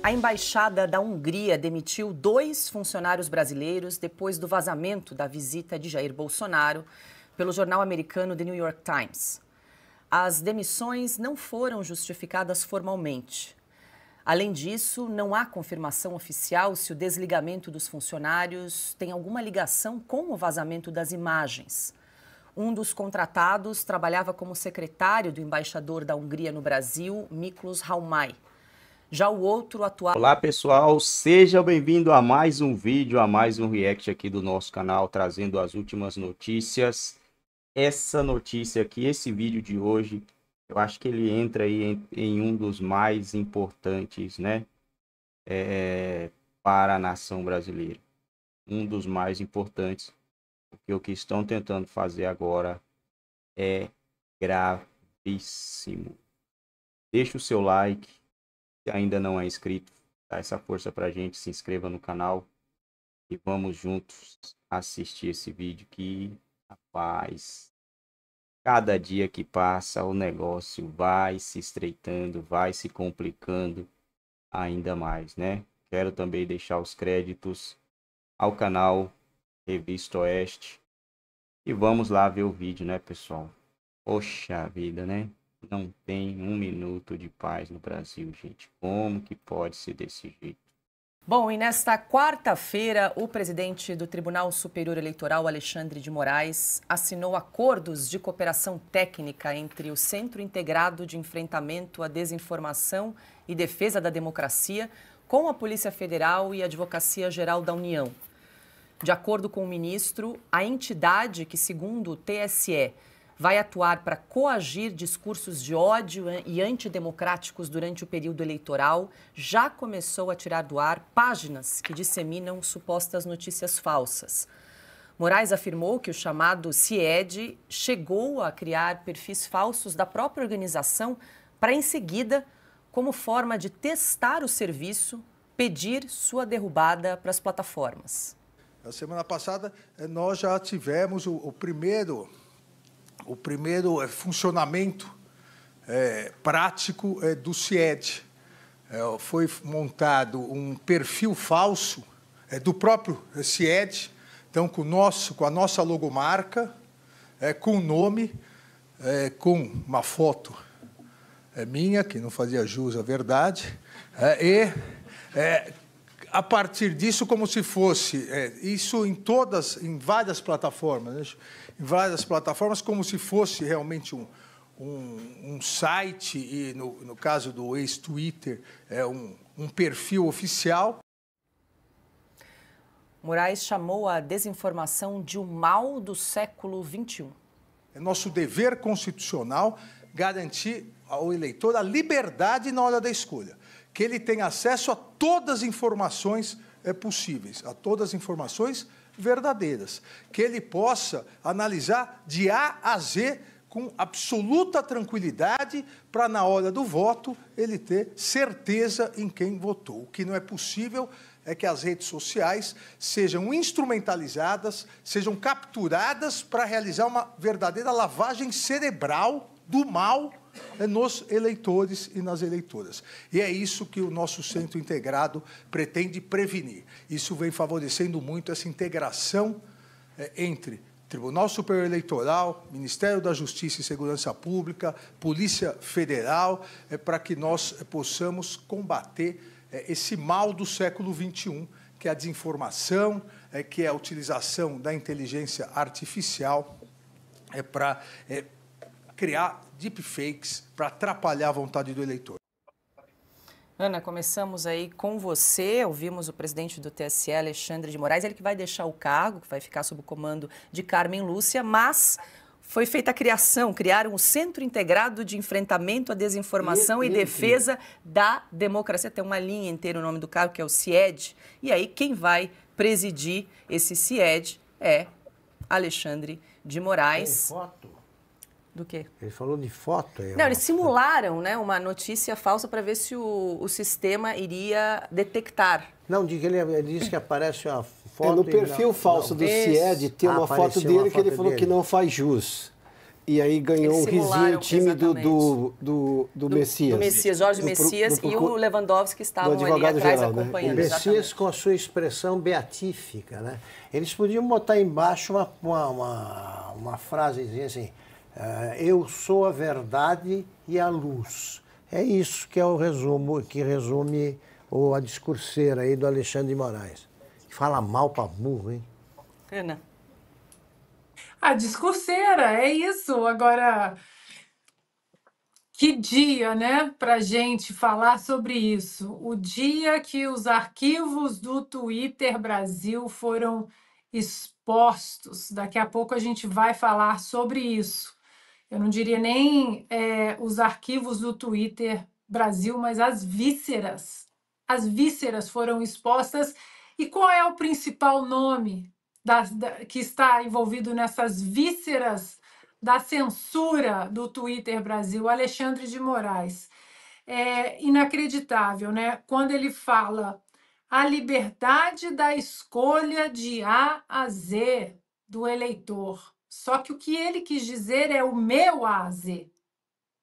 A embaixada da Hungria demitiu dois funcionários brasileiros depois do vazamento da visita de Jair Bolsonaro pelo jornal americano The New York Times. As demissões não foram justificadas formalmente. Além disso, não há confirmação oficial se o desligamento dos funcionários tem alguma ligação com o vazamento das imagens. Um dos contratados trabalhava como secretário do embaixador da Hungria no Brasil, Miklos Raumai já o outro atual. Olá pessoal, seja bem-vindo a mais um vídeo, a mais um react aqui do nosso canal, trazendo as últimas notícias. Essa notícia aqui, esse vídeo de hoje, eu acho que ele entra aí em, em um dos mais importantes, né? É, para a nação brasileira. Um dos mais importantes, porque o que estão tentando fazer agora é gravíssimo. Deixa o seu like, ainda não é inscrito, dá essa força pra gente, se inscreva no canal e vamos juntos assistir esse vídeo que, rapaz, cada dia que passa o negócio vai se estreitando, vai se complicando ainda mais, né? Quero também deixar os créditos ao canal Revista Oeste e vamos lá ver o vídeo, né, pessoal? Poxa vida, né? não tem um minuto de paz no Brasil, gente. Como que pode ser desse jeito? Bom, e nesta quarta-feira, o presidente do Tribunal Superior Eleitoral, Alexandre de Moraes, assinou acordos de cooperação técnica entre o Centro Integrado de Enfrentamento à Desinformação e Defesa da Democracia com a Polícia Federal e a Advocacia Geral da União. De acordo com o ministro, a entidade que, segundo o TSE, vai atuar para coagir discursos de ódio e antidemocráticos durante o período eleitoral, já começou a tirar do ar páginas que disseminam supostas notícias falsas. Moraes afirmou que o chamado CIED chegou a criar perfis falsos da própria organização para, em seguida, como forma de testar o serviço, pedir sua derrubada para as plataformas. Na semana passada, eh, nós já tivemos o, o primeiro o primeiro é funcionamento é, prático é, do CIED. É, foi montado um perfil falso é do próprio CIED, então com, nosso, com a nossa logomarca, é, com o nome, é, com uma foto minha, que não fazia jus à verdade, e a partir disso como se fosse é, isso em todas, em várias plataformas, né? em várias plataformas como se fosse realmente um, um, um site e no, no caso do ex-Twitter é um, um perfil oficial. Moraes chamou a desinformação de um mal do século XXI. É nosso dever constitucional garantir ao eleitor a liberdade na hora da escolha que ele tem acesso a todas as informações é, possíveis, a todas as informações verdadeiras, que ele possa analisar de A a Z com absoluta tranquilidade para, na hora do voto, ele ter certeza em quem votou. O que não é possível é que as redes sociais sejam instrumentalizadas, sejam capturadas para realizar uma verdadeira lavagem cerebral do mal é nos eleitores e nas eleitoras. E é isso que o nosso centro integrado pretende prevenir. Isso vem favorecendo muito essa integração é, entre Tribunal Superior Eleitoral, Ministério da Justiça e Segurança Pública, Polícia Federal, é, para que nós possamos combater esse mal do século XXI, que é a desinformação, que é a utilização da inteligência artificial é, para criar deepfakes para atrapalhar a vontade do eleitor. Ana, começamos aí com você. Ouvimos o presidente do TSE, Alexandre de Moraes, ele que vai deixar o cargo, que vai ficar sob o comando de Carmen Lúcia, mas foi feita a criação, criaram o Centro Integrado de Enfrentamento à Desinformação e, e Defesa da Democracia. Tem uma linha inteira o nome do cargo, que é o CIED. E aí, quem vai presidir esse CIED é Alexandre de Moraes. Tem foto? Do quê? Ele falou de foto. É não, eles simularam né, uma notícia falsa para ver se o, o, sistema iria detectar. Não, de que ele, ele disse que aparece uma foto. É, no perfil não, falso não, do esse... CIED tem uma ah, foto dele uma foto que ele falou que não faz jus. E aí ganhou um risinho tímido do, do, do, do, Messias. Do Messias, Jorge do, Messias e o Lewandowski estavam ali atrás geral, né? acompanhando. Né? O Messias exatamente. com a sua expressão beatífica, né? Eles podiam botar embaixo uma, uma, uma, uma frasezinha assim, ah, eu sou a verdade e a luz. É isso que é o resumo, que resume ou a discurseira aí do Alexandre de Moraes. fala mal para burro, hein? Ana. A discurseira, é isso. Agora, que dia, né, para gente falar sobre isso. O dia que os arquivos do Twitter Brasil foram expostos. Daqui a pouco a gente vai falar sobre isso eu não diria nem é, os arquivos do Twitter Brasil, mas as vísceras. As vísceras foram expostas. E qual é o principal nome das, da, que está envolvido nessas vísceras da censura do Twitter Brasil? Alexandre de Moraes. É inacreditável, né? Quando ele fala a liberdade da escolha de A a Z do eleitor. Só que o que ele quis dizer é o meu A a Z.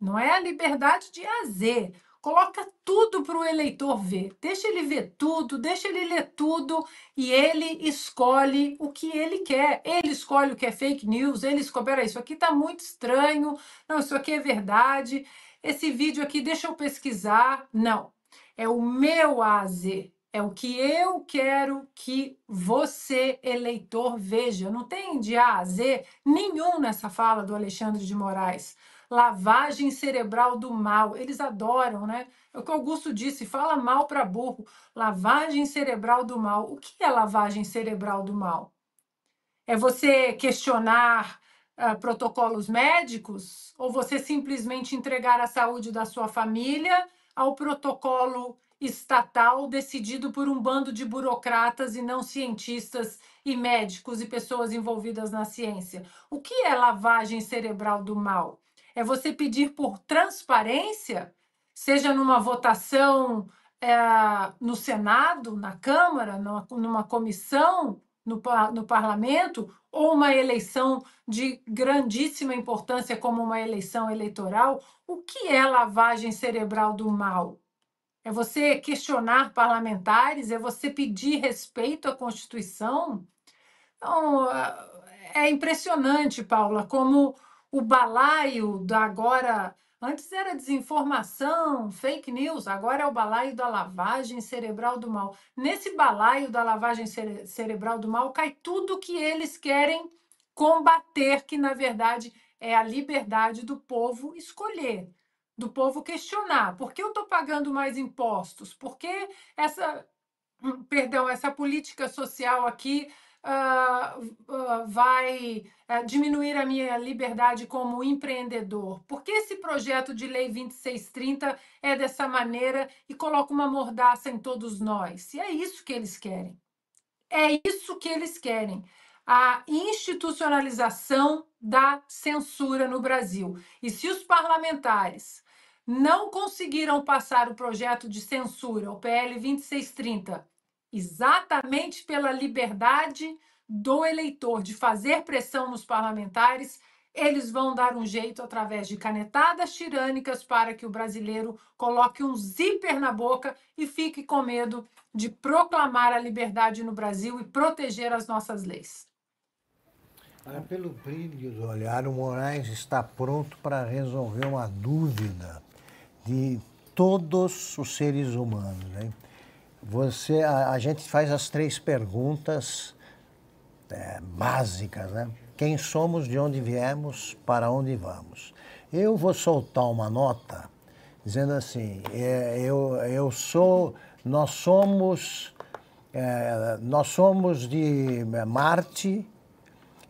Não é a liberdade de A a Z. Coloca tudo para o eleitor ver. Deixa ele ver tudo, deixa ele ler tudo e ele escolhe o que ele quer. Ele escolhe o que é fake news, ele escolhe, peraí, isso aqui está muito estranho, não, isso aqui é verdade, esse vídeo aqui deixa eu pesquisar. Não, é o meu A a Z. É o que eu quero que você, eleitor, veja. Não tem de A a Z nenhum nessa fala do Alexandre de Moraes. Lavagem cerebral do mal. Eles adoram, né? É o que Augusto disse: fala mal para burro. Lavagem cerebral do mal. O que é lavagem cerebral do mal? É você questionar uh, protocolos médicos? Ou você simplesmente entregar a saúde da sua família ao protocolo estatal decidido por um bando de burocratas e não cientistas e médicos e pessoas envolvidas na ciência. O que é lavagem cerebral do mal? É você pedir por transparência, seja numa votação é, no Senado, na Câmara, numa, numa comissão, no, no parlamento, ou uma eleição de grandíssima importância, como uma eleição eleitoral. O que é lavagem cerebral do mal? É você questionar parlamentares? É você pedir respeito à Constituição? Então, é, é impressionante, Paula, como o balaio da agora. Antes era desinformação, fake news, agora é o balaio da lavagem cerebral do mal. Nesse balaio da lavagem cere cerebral do mal cai tudo que eles querem combater, que na verdade é a liberdade do povo escolher do povo questionar por que eu estou pagando mais impostos, por que essa, hum, perdão, essa política social aqui uh, uh, vai uh, diminuir a minha liberdade como empreendedor, por que esse projeto de lei 2630 é dessa maneira e coloca uma mordaça em todos nós. E é isso que eles querem. É isso que eles querem a institucionalização da censura no Brasil. E se os parlamentares não conseguiram passar o projeto de censura, o PL 2630, exatamente pela liberdade do eleitor de fazer pressão nos parlamentares, eles vão dar um jeito através de canetadas tirânicas para que o brasileiro coloque um zíper na boca e fique com medo de proclamar a liberdade no Brasil e proteger as nossas leis. Olha, ah, pelo brilho do olhar, o Moraes está pronto para resolver uma dúvida de todos os seres humanos. Né? Você, a, a, gente faz as três perguntas é, básicas, né? Quem somos, de onde viemos, para onde vamos. Eu vou soltar uma nota dizendo assim, é, eu, eu sou, nós somos, é, nós somos de é, Marte,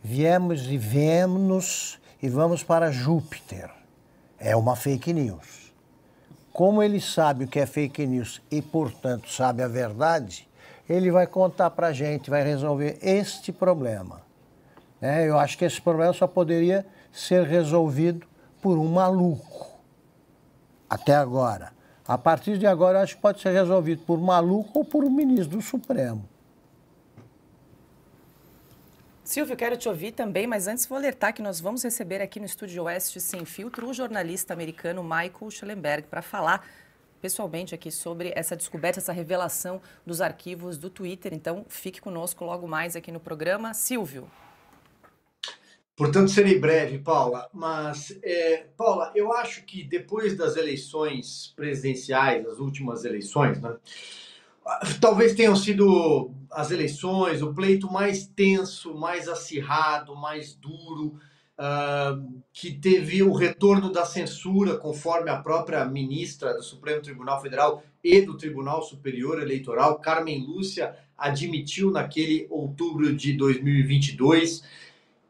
viemos de Vênus e vamos para Júpiter. É uma fake news. Como ele sabe o que é fake news e, portanto, sabe a verdade, ele vai contar para a gente, vai resolver este problema. É, eu acho que esse problema só poderia ser resolvido por um maluco. Até agora. A partir de agora, acho que pode ser resolvido por maluco ou por um ministro do Supremo. Silvio, quero te ouvir também, mas antes vou alertar que nós vamos receber aqui no Estúdio Oeste Sem Filtro o jornalista americano Michael Schellenberg para falar pessoalmente aqui sobre essa descoberta, essa revelação dos arquivos do Twitter. Então, fique conosco logo mais aqui no programa. Silvio. Portanto, serei breve, Paula. Mas, é, Paula, eu acho que depois das eleições presidenciais, as últimas eleições, né? talvez tenham sido as eleições, o pleito mais tenso, mais acirrado, mais duro, uh, que teve o retorno da censura, conforme a própria ministra do Supremo Tribunal Federal e do Tribunal Superior Eleitoral, Carmen Lúcia, admitiu naquele outubro de 2022.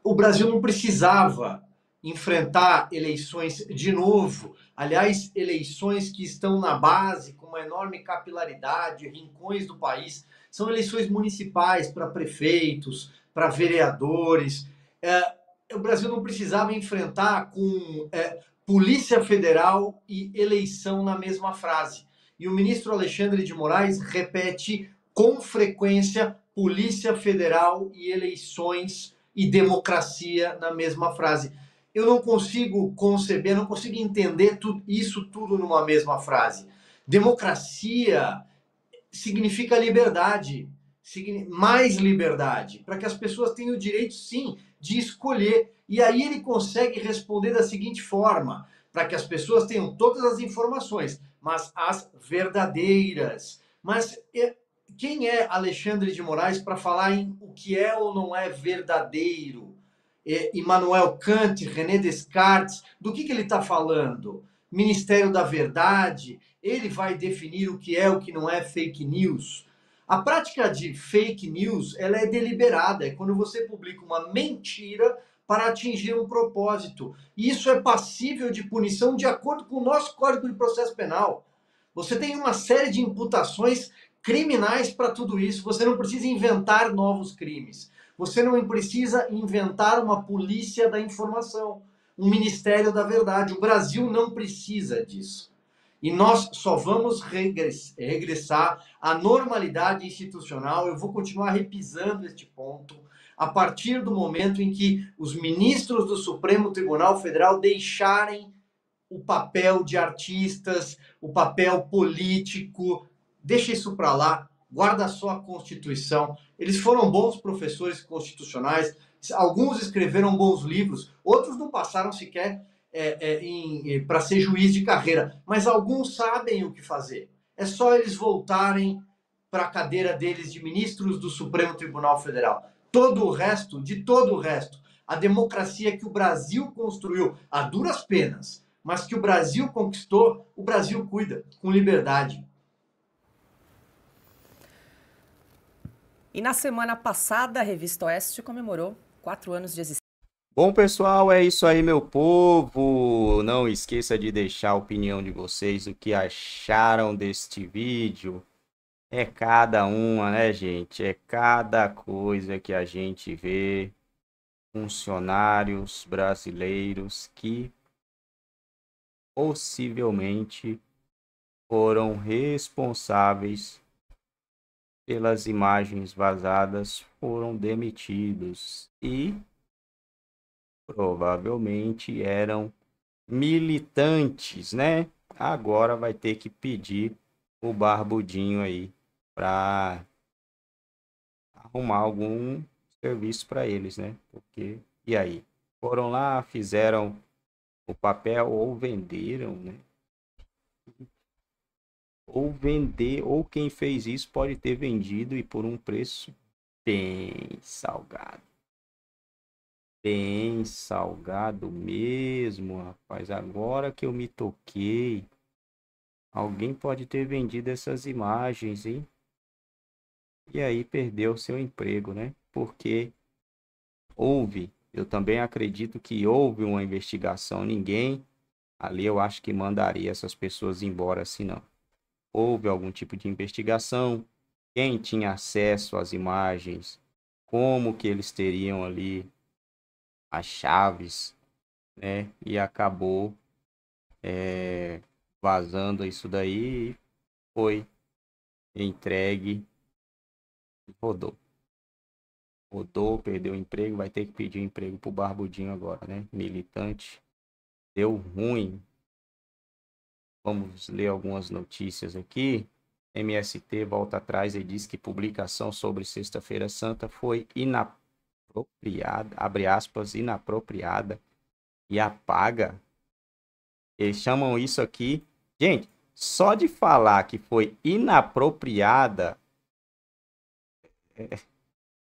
O Brasil não precisava enfrentar eleições de novo. Aliás, eleições que estão na base, com uma enorme capilaridade, rincões do país. São eleições municipais para prefeitos, para vereadores. É, o Brasil não precisava enfrentar com é, Polícia Federal e eleição na mesma frase. E o ministro Alexandre de Moraes repete com frequência Polícia Federal e eleições e democracia na mesma frase eu não consigo conceber, não consigo entender tudo, isso tudo numa mesma frase. Democracia significa liberdade, mais liberdade, para que as pessoas tenham o direito, sim, de escolher. E aí ele consegue responder da seguinte forma: para que as pessoas tenham todas as informações, mas as verdadeiras. Mas quem é Alexandre de Moraes para falar em o que é ou não é verdadeiro? Immanuel Kant, René Descartes, do que, que ele está falando? Ministério da Verdade, ele vai definir o que é o que não é fake news. A prática de fake news ela é deliberada, é quando você publica uma mentira para atingir um propósito. E isso é passível de punição de acordo com o nosso Código de Processo Penal. Você tem uma série de imputações criminais para tudo isso, você não precisa inventar novos crimes. Você não precisa inventar uma polícia da informação, um ministério da verdade. O Brasil não precisa disso. E nós só vamos regressar à normalidade institucional. Eu vou continuar repisando este ponto a partir do momento em que os ministros do Supremo Tribunal Federal deixarem o papel de artistas, o papel político, deixa isso para lá, guarda só a Constituição. Eles foram bons professores constitucionais, alguns escreveram bons livros, outros não passaram sequer é, é, é para ser juiz de carreira, mas alguns sabem o que fazer. É só eles voltarem para a cadeira deles de ministros do Supremo Tribunal Federal. Todo o resto, de todo o resto, a democracia que o Brasil construiu a duras penas, mas que o Brasil conquistou, o Brasil cuida com liberdade. E na semana passada, a Revista Oeste comemorou quatro anos de existência. Bom, pessoal, é isso aí, meu povo. Não esqueça de deixar a opinião de vocês, o que acharam deste vídeo. É cada uma, né, gente? É cada coisa que a gente vê. Funcionários brasileiros que possivelmente foram responsáveis pelas imagens vazadas foram demitidos e provavelmente eram militantes, né? Agora vai ter que pedir o barbudinho aí para arrumar algum serviço para eles, né? Porque e aí? Foram lá, fizeram o papel ou venderam, né? ou vender, ou quem fez isso pode ter vendido e por um preço bem salgado. Bem salgado mesmo, rapaz. Agora que eu me toquei, alguém pode ter vendido essas imagens, hein? E aí perdeu seu emprego, né? Porque houve, eu também acredito que houve uma investigação. Ninguém ali eu acho que mandaria essas pessoas embora assim, não houve algum tipo de investigação, quem tinha acesso às imagens, como que eles teriam ali as chaves, né? E acabou é, vazando isso daí e foi entregue rodou. Rodou, perdeu o emprego, vai ter que pedir emprego pro Barbudinho agora, né? Militante. Deu ruim, Vamos ler algumas notícias aqui. MST volta atrás e diz que publicação sobre Sexta-feira Santa foi inapropriada, abre aspas, inapropriada e apaga. Eles chamam isso aqui. Gente, só de falar que foi inapropriada, é,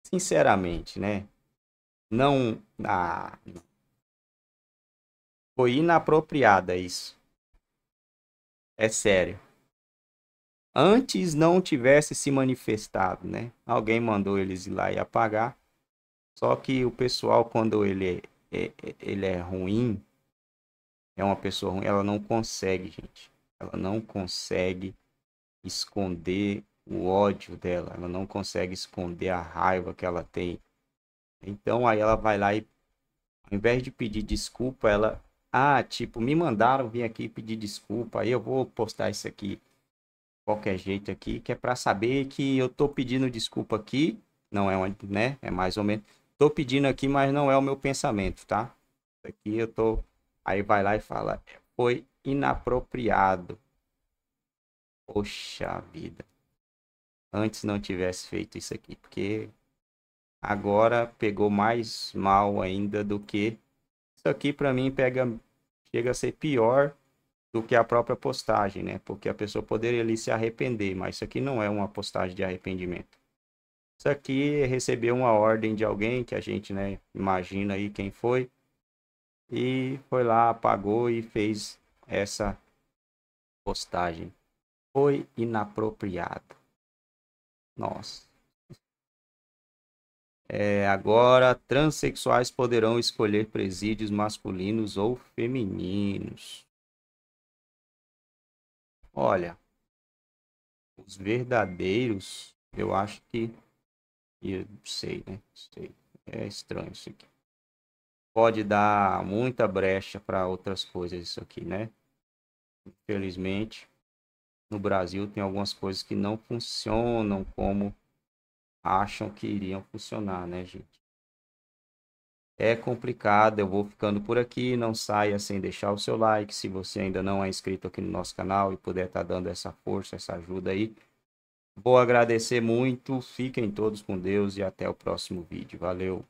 sinceramente, né? Não. Ah, foi inapropriada isso é sério. Antes não tivesse se manifestado, né? Alguém mandou eles ir lá e apagar. Só que o pessoal, quando ele é, é, é, ele é ruim, é uma pessoa ruim, ela não consegue, gente. Ela não consegue esconder o ódio dela, ela não consegue esconder a raiva que ela tem. Então aí ela vai lá e, ao invés de pedir desculpa, ela ah, tipo, me mandaram vir aqui pedir desculpa, eu vou postar isso aqui qualquer jeito aqui, que é para saber que eu tô pedindo desculpa aqui, não é onde, né? É mais ou menos. Tô pedindo aqui, mas não é o meu pensamento, tá? Aqui eu tô aí vai lá e fala, foi inapropriado. Poxa vida. Antes não tivesse feito isso aqui, porque agora pegou mais mal ainda do que isso aqui para mim pega chega a ser pior do que a própria postagem, né? Porque a pessoa poderia ali se arrepender, mas isso aqui não é uma postagem de arrependimento. Isso aqui é receber uma ordem de alguém que a gente, né, imagina aí quem foi e foi lá, apagou e fez essa postagem. Foi inapropriado. Nossa. É, agora, transexuais poderão escolher presídios masculinos ou femininos. Olha, os verdadeiros, eu acho que. Eu sei, né? Sei. É estranho isso aqui. Pode dar muita brecha para outras coisas, isso aqui, né? Infelizmente, no Brasil tem algumas coisas que não funcionam como acham que iriam funcionar, né, gente? É complicado, eu vou ficando por aqui, não saia sem deixar o seu like. Se você ainda não é inscrito aqui no nosso canal e puder estar tá dando essa força, essa ajuda aí, vou agradecer muito. Fiquem todos com Deus e até o próximo vídeo. Valeu!